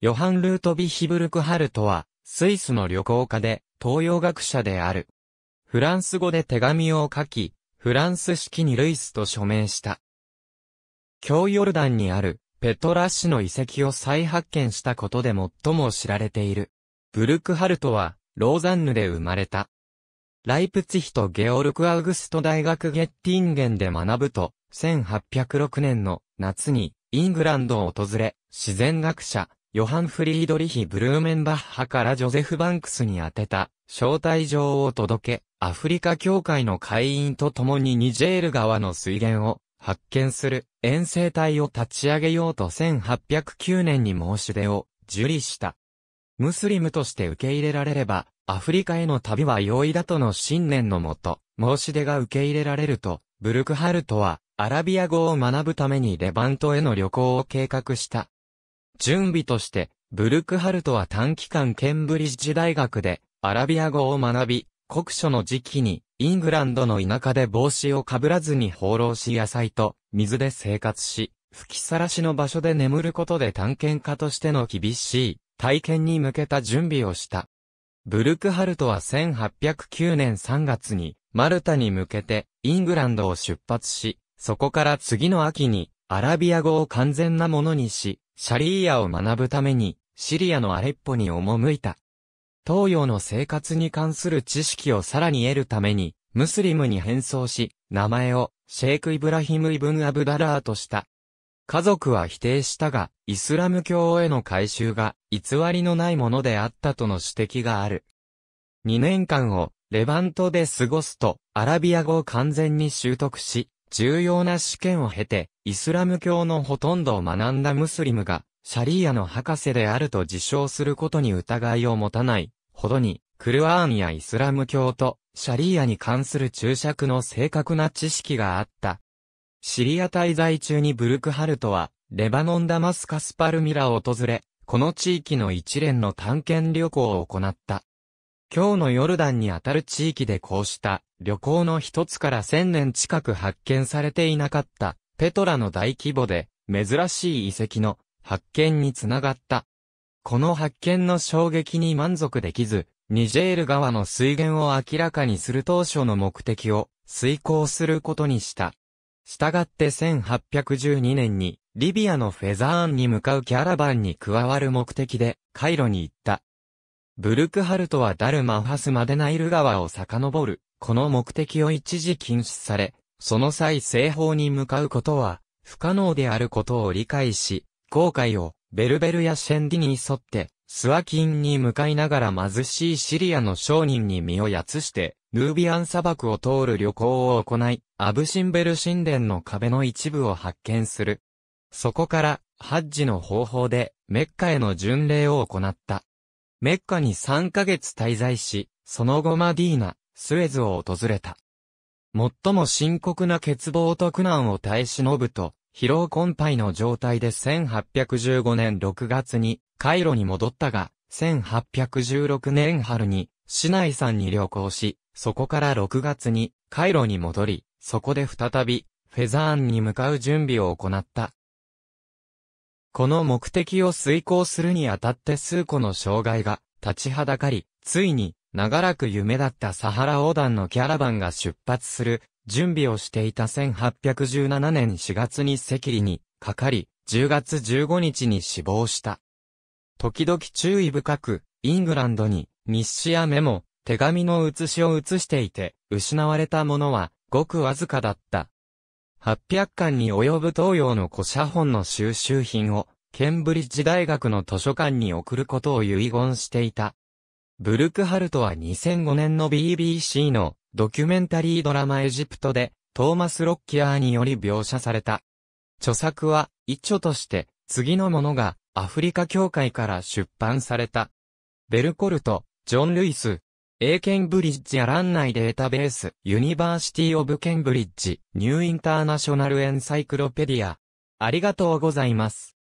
ヨハン・ルートビ・ヒブルクハルトは、スイスの旅行家で、東洋学者である。フランス語で手紙を書き、フランス式にルイスと署名した。京ヨルダンにある、ペトラュの遺跡を再発見したことで最も知られている。ブルクハルトは、ローザンヌで生まれた。ライプツヒとゲオルク・アウグスト大学ゲッティンゲンで学ぶと、1806年の夏にイングランドを訪れ、自然学者、ヨハン・フリードリヒ・ブルーメンバッハからジョゼフ・バンクスに宛てた招待状を届け、アフリカ協会の会員と共にニジェール川の水源を発見する遠征隊を立ち上げようと1809年に申し出を受理した。ムスリムとして受け入れられれば、アフリカへの旅は容易だとの信念のもと、申し出が受け入れられると、ブルクハルトは、アラビア語を学ぶためにレバントへの旅行を計画した。準備として、ブルクハルトは短期間ケンブリッジ大学でアラビア語を学び、国書の時期にイングランドの田舎で帽子をかぶらずに放浪し野菜と水で生活し、吹きさらしの場所で眠ることで探検家としての厳しい体験に向けた準備をした。ブルクハルトは1809年3月にマルタに向けてイングランドを出発し、そこから次の秋にアラビア語を完全なものにし、シャリーヤを学ぶために、シリアのアレッポに赴いた。東洋の生活に関する知識をさらに得るために、ムスリムに変装し、名前をシェイク・イブラヒム・イブン・アブダラーとした。家族は否定したが、イスラム教への改修が偽りのないものであったとの指摘がある。2年間をレバントで過ごすと、アラビア語を完全に習得し、重要な試験を経て、イスラム教のほとんどを学んだムスリムが、シャリーアの博士であると自称することに疑いを持たない、ほどに、クルアーンやイスラム教と、シャリーアに関する注釈の正確な知識があった。シリア滞在中にブルクハルトは、レバノンダマスカスパルミラを訪れ、この地域の一連の探検旅行を行った。今日のヨルダンにあたる地域でこうした旅行の一つから千年近く発見されていなかったペトラの大規模で珍しい遺跡の発見につながった。この発見の衝撃に満足できず、ニジェール川の水源を明らかにする当初の目的を遂行することにした。したがって1812年にリビアのフェザーンに向かうキャラバンに加わる目的でカイロに行った。ブルクハルトはダルマファスまでナイル川を遡る、この目的を一時禁止され、その際西方に向かうことは不可能であることを理解し、航海をベルベルやシェンディに沿ってスワキンに向かいながら貧しいシリアの商人に身をやつして、ヌービアン砂漠を通る旅行を行い、アブシンベル神殿の壁の一部を発見する。そこから、ハッジの方法で、メッカへの巡礼を行った。メッカに3ヶ月滞在し、その後マディーナ、スエズを訪れた。最も深刻な欠乏と苦難を耐え忍ぶと、疲労困憊の状態で1815年6月に、カイロに戻ったが、1816年春に、市内山に旅行し、そこから6月に、カイロに戻り、そこで再び、フェザーンに向かう準備を行った。この目的を遂行するにあたって数個の障害が立ちはだかり、ついに長らく夢だったサハラ横断のキャラバンが出発する、準備をしていた1817年4月に赤痢にかかり、10月15日に死亡した。時々注意深く、イングランドに日誌やメモ、手紙の写しを写していて、失われたものは、ごくわずかだった。800巻に及ぶ東洋の古写本の収集品を、ケンブリッジ大学の図書館に送ることを遺言していた。ブルクハルトは2005年の BBC のドキュメンタリードラマエジプトでトーマス・ロッキアーにより描写された。著作は一著として次のものがアフリカ協会から出版された。ベルコルト、ジョン・ルイス、A ケンブリッジアラン内データベース、ユニバーシティ・オブ・ケンブリッジ、ニュー・インターナショナル・エンサイクロペディア。ありがとうございます。